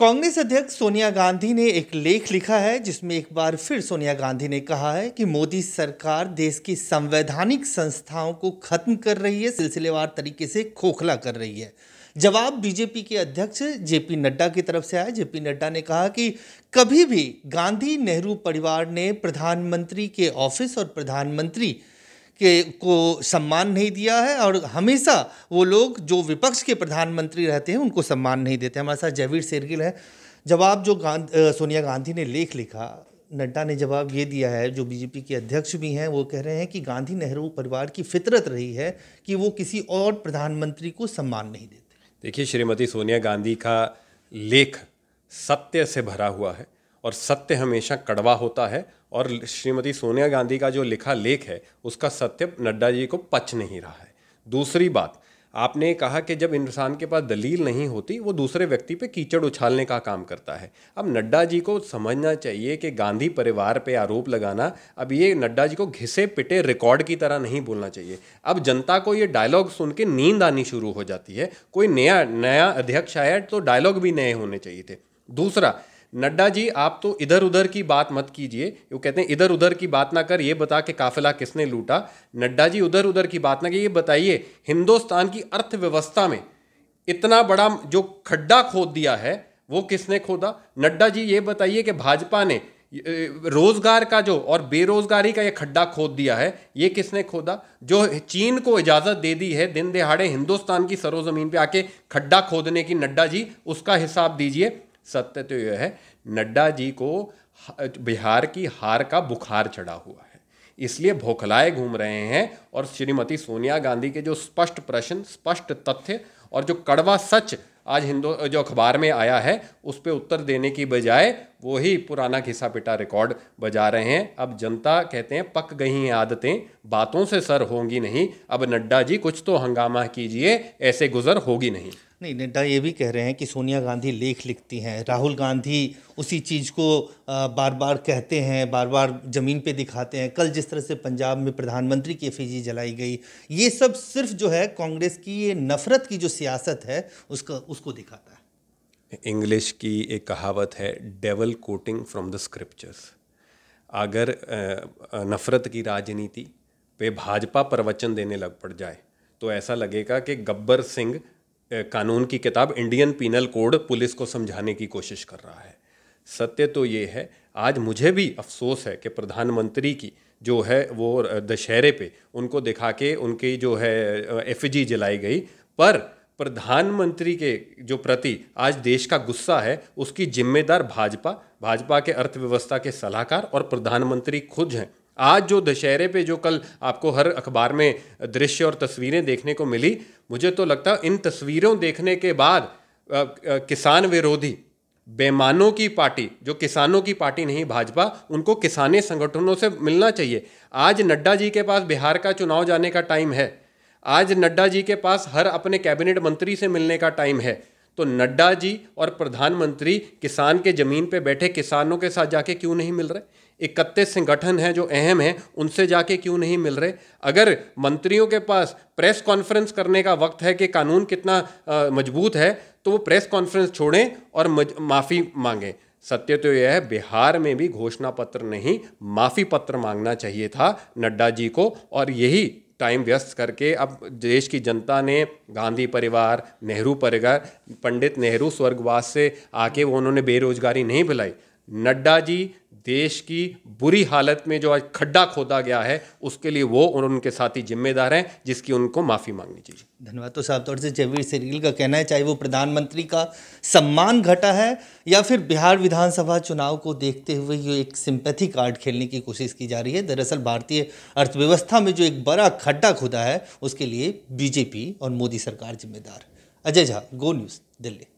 कांग्रेस अध्यक्ष सोनिया गांधी ने एक लेख लिखा है जिसमें एक बार फिर सोनिया गांधी ने कहा है कि मोदी सरकार देश की संवैधानिक संस्थाओं को खत्म कर रही है सिलसिलेवार तरीके से खोखला कर रही है जवाब बीजेपी के अध्यक्ष जेपी नड्डा की तरफ से आया जेपी नड्डा ने कहा कि कभी भी गांधी नेहरू परिवार ने प्रधानमंत्री के ऑफिस और प्रधानमंत्री के को सम्मान नहीं दिया है और हमेशा वो लोग जो विपक्ष के प्रधानमंत्री रहते हैं उनको सम्मान नहीं देते हमारे साथ जयवीर शेरगिल है जवाब जो गांधी सोनिया गांधी ने लेख लिखा नड्डा ने जवाब ये दिया है जो बीजेपी के अध्यक्ष भी हैं वो कह रहे हैं कि गांधी नेहरू परिवार की फितरत रही है कि वो किसी और प्रधानमंत्री को सम्मान नहीं देते देखिए श्रीमती सोनिया गांधी का लेख सत्य से भरा हुआ है और सत्य हमेशा कड़वा होता है और श्रीमती सोनिया गांधी का जो लिखा लेख है उसका सत्य नड्डा जी को पच नहीं रहा है दूसरी बात आपने कहा कि जब इंसान के पास दलील नहीं होती वो दूसरे व्यक्ति पे कीचड़ उछालने का काम करता है अब नड्डा जी को समझना चाहिए कि गांधी परिवार पे आरोप लगाना अब ये नड्डा जी को घिसे पिटे रिकॉर्ड की तरह नहीं बोलना चाहिए अब जनता को ये डायलॉग सुन के नींद आनी शुरू हो जाती है कोई नया नया अध्यक्ष आया तो डायलॉग भी नए होने चाहिए थे दूसरा नड्डा जी आप तो इधर उधर की बात मत कीजिए वो कहते हैं इधर उधर की बात ना कर ये बता के काफिला किसने लूटा नड्डा जी उधर उधर की बात ना कर ये बताइए हिंदुस्तान की अर्थव्यवस्था में इतना बड़ा जो खड्डा खोद दिया है वो किसने खोदा नड्डा जी ये बताइए कि भाजपा ने रोजगार का जो और बेरोजगारी का ये खड्डा खोद दिया है ये किसने खोदा जो चीन को इजाज़त दे दी है दिन दिहाड़े हिंदुस्तान की सरोजमीन पे आके खड्डा खोदने की नड्डा जी उसका हिसाब दीजिए सत्य तो यह है नड्डा जी को बिहार की हार का बुखार चढ़ा हुआ है इसलिए भोखलाए घूम रहे हैं और श्रीमती सोनिया गांधी के जो स्पष्ट प्रश्न स्पष्ट तथ्य और जो कड़वा सच आज हिंदू जो अखबार में आया है उस पर उत्तर देने की बजाय वही पुराना घिसा पिटा रिकॉर्ड बजा रहे हैं अब जनता कहते हैं पक गई हैं आदतें बातों से सर होंगी नहीं अब नड्डा जी कुछ तो हंगामा कीजिए ऐसे गुजर होगी नहीं नहीं नड्डा ये भी कह रहे हैं कि सोनिया गांधी लेख लिखती हैं राहुल गांधी उसी चीज़ को बार बार कहते हैं बार बार ज़मीन पे दिखाते हैं कल जिस तरह से पंजाब में प्रधानमंत्री की एफिजी जलाई गई ये सब सिर्फ जो है कांग्रेस की ये नफ़रत की जो सियासत है उसका उसको दिखाता है इंग्लिश की एक कहावत है devil quoting from the scriptures अगर नफ़रत की राजनीति पे भाजपा प्रवचन देने लग पड़ जाए तो ऐसा लगेगा कि गब्बर सिंह कानून की किताब इंडियन पीनल कोड पुलिस को समझाने की कोशिश कर रहा है सत्य तो ये है आज मुझे भी अफसोस है कि प्रधानमंत्री की जो है वो दशहरे पे उनको दिखा के उनकी जो है एफजी जलाई गई पर प्रधानमंत्री के जो प्रति आज देश का गुस्सा है उसकी जिम्मेदार भाजपा भाजपा के अर्थव्यवस्था के सलाहकार और प्रधानमंत्री खुद हैं आज जो दशहरे पे जो कल आपको हर अखबार में दृश्य और तस्वीरें देखने को मिली मुझे तो लगता है इन तस्वीरों देखने के बाद आ, आ, किसान विरोधी बेमानों की पार्टी जो किसानों की पार्टी नहीं भाजपा उनको किसानी संगठनों से मिलना चाहिए आज नड्डा जी के पास बिहार का चुनाव जाने का टाइम है आज नड्डा जी के पास हर अपने कैबिनेट मंत्री से मिलने का टाइम है तो नड्डा जी और प्रधानमंत्री किसान के ज़मीन पे बैठे किसानों के साथ जाके क्यों नहीं मिल रहे इकतीस संगठन हैं जो अहम हैं उनसे जाके क्यों नहीं मिल रहे अगर मंत्रियों के पास प्रेस कॉन्फ्रेंस करने का वक्त है कि कानून कितना मजबूत है तो वो प्रेस कॉन्फ्रेंस छोड़ें और माफ़ी मांगें सत्य तो यह है बिहार में भी घोषणा पत्र नहीं माफ़ी पत्र मांगना चाहिए था नड्डा जी को और यही टाइम व्यस्त करके अब देश की जनता ने गांधी परिवार नेहरू परिवार पंडित नेहरू स्वर्गवास से आके वो उन्होंने बेरोजगारी नहीं फैलाई नड्डा जी देश की बुरी हालत में जो आज खड्डा खोदा गया है उसके लिए वो और उनके ही जिम्मेदार हैं जिसकी उनको माफ़ी मांगनी चाहिए धन्यवाद तो साफ तौर से जयवीर सिरगिल का कहना है चाहे वो प्रधानमंत्री का सम्मान घटा है या फिर बिहार विधानसभा चुनाव को देखते हुए ये एक सिंपैथी कार्ड खेलने की कोशिश की जा रही है दरअसल भारतीय अर्थव्यवस्था में जो एक बड़ा खड्डा खोदा है उसके लिए बीजेपी और मोदी सरकार जिम्मेदार अजय झा गो न्यूज़ दिल्ली